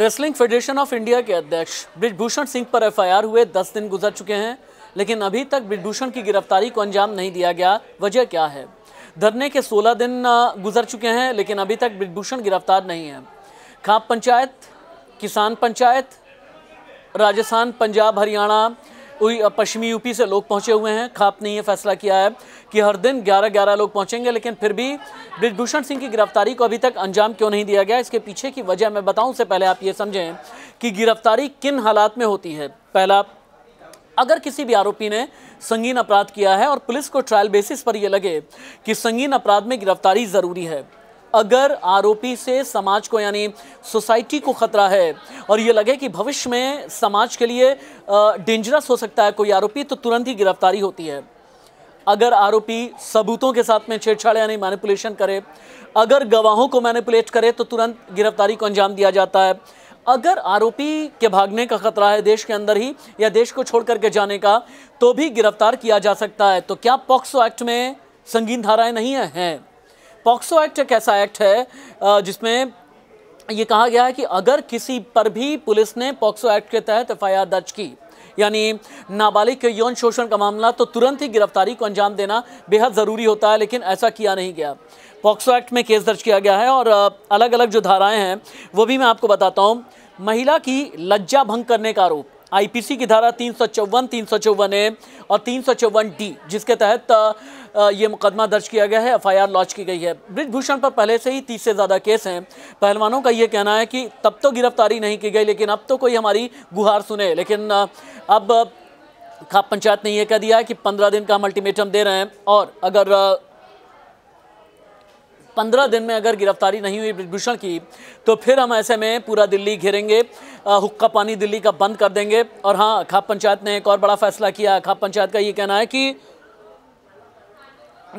Wrestling federation of India के अध्यक्ष ब्रिजभूषण सिंह पर एफआईआर हुए दस दिन गुजर चुके हैं लेकिन अभी तक ब्रिजभूषण की गिरफ्तारी को अंजाम नहीं दिया गया वजह क्या है धरने के 16 दिन गुजर चुके हैं लेकिन अभी तक ब्रिजभूषण गिरफ्तार नहीं है खाप पंचायत किसान पंचायत राजस्थान पंजाब हरियाणा पश्चिमी यूपी से लोग पहुंचे हुए हैं खाप ने यह फैसला किया है कि हर दिन 11-11 लोग पहुंचेंगे लेकिन फिर भी ब्रिजभूषण सिंह की गिरफ्तारी को अभी तक अंजाम क्यों नहीं दिया गया इसके पीछे की वजह मैं बताऊं से पहले आप ये समझें कि गिरफ्तारी किन हालात में होती है पहला अगर किसी भी आरोपी ने संगीन अपराध किया है और पुलिस को ट्रायल बेसिस पर यह लगे कि संगीन अपराध में गिरफ्तारी ज़रूरी है अगर आरोपी से समाज को यानी सोसाइटी को खतरा है और ये लगे कि भविष्य में समाज के लिए डेंजरस हो सकता है कोई आरोपी तो तुरंत ही गिरफ्तारी होती है अगर आरोपी सबूतों के साथ में छेड़छाड़ यानी मैनिपुलेशन करे अगर गवाहों को मैनिपुलेट करे तो तुरंत गिरफ्तारी को अंजाम दिया जाता है अगर आरोपी के भागने का खतरा है देश के अंदर ही या देश को छोड़ करके जाने का तो भी गिरफ्तार किया जा सकता है तो क्या पॉक्सो एक्ट में संगीन धाराएं नहीं है? हैं पॉक्सो एक्ट एक ऐसा एक्ट है जिसमें ये कहा गया है कि अगर किसी पर भी पुलिस ने पॉक्सो एक्ट के तहत एफ दर्ज की यानी नाबालिग के यौन शोषण का मामला तो तुरंत ही गिरफ्तारी को अंजाम देना बेहद ज़रूरी होता है लेकिन ऐसा किया नहीं गया पॉक्सो एक्ट में केस दर्ज किया गया है और अलग अलग जो धाराएं हैं वो भी मैं आपको बताता हूँ महिला की लज्जा भंग करने का आरोप आईपीसी की धारा तीन सौ चौवन तीन सौ चौवन ए और तीन सौ चौवन डी जिसके तहत ये मुकदमा दर्ज किया गया है एफआईआर लॉन्च की गई है ब्रिजभूषण पर पहले से ही तीस से ज़्यादा केस हैं पहलवानों का ये कहना है कि तब तो गिरफ्तारी नहीं की गई लेकिन अब तो कोई हमारी गुहार सुने लेकिन अब खाप पंचायत ने यह कह दिया है कि पंद्रह दिन का हम अल्टीमेटम दे रहे हैं और अगर पंद्रह दिन में अगर गिरफ्तारी नहीं हुई विभूषण की तो फिर हम ऐसे में पूरा दिल्ली घेरेंगे हुक्का पानी दिल्ली का बंद कर देंगे और हाँ खाप पंचायत ने एक और बड़ा फैसला किया खाप पंचायत का ये कहना है कि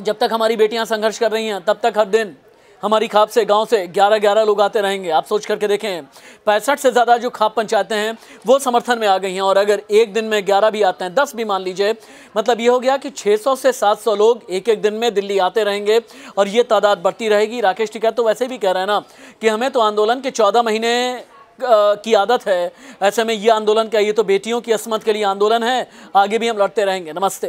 जब तक हमारी बेटियां संघर्ष कर रही हैं तब तक हर दिन हमारी खाप से गांव से 11-11 लोग आते रहेंगे आप सोच करके देखें पैंसठ से ज़्यादा जो खाप पंचायतें हैं वो समर्थन में आ गई हैं और अगर एक दिन में 11 भी आते हैं 10 भी मान लीजिए मतलब ये हो गया कि 600 से 700 लोग एक एक दिन में दिल्ली आते रहेंगे और ये तादाद बढ़ती रहेगी राकेश टिकैत तो वैसे भी कह रहे हैं ना कि हमें तो आंदोलन के चौदह महीने की आदत है ऐसे में ये आंदोलन क्या ये तो बेटियों की असमत के लिए आंदोलन है आगे भी हम लड़ते रहेंगे नमस्ते